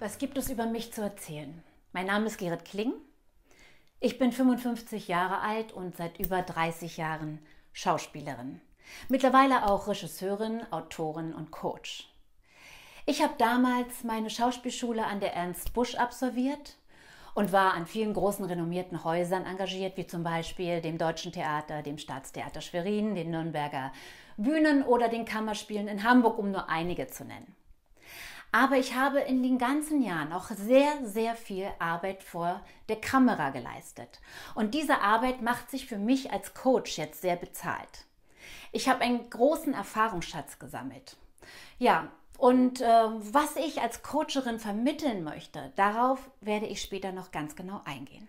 Was gibt es über mich zu erzählen? Mein Name ist Gerrit Kling. Ich bin 55 Jahre alt und seit über 30 Jahren Schauspielerin. Mittlerweile auch Regisseurin, Autorin und Coach. Ich habe damals meine Schauspielschule an der Ernst Busch absolviert und war an vielen großen renommierten Häusern engagiert, wie zum Beispiel dem Deutschen Theater, dem Staatstheater Schwerin, den Nürnberger Bühnen oder den Kammerspielen in Hamburg, um nur einige zu nennen. Aber ich habe in den ganzen Jahren auch sehr, sehr viel Arbeit vor der Kamera geleistet. Und diese Arbeit macht sich für mich als Coach jetzt sehr bezahlt. Ich habe einen großen Erfahrungsschatz gesammelt. Ja, und äh, was ich als Coacherin vermitteln möchte, darauf werde ich später noch ganz genau eingehen.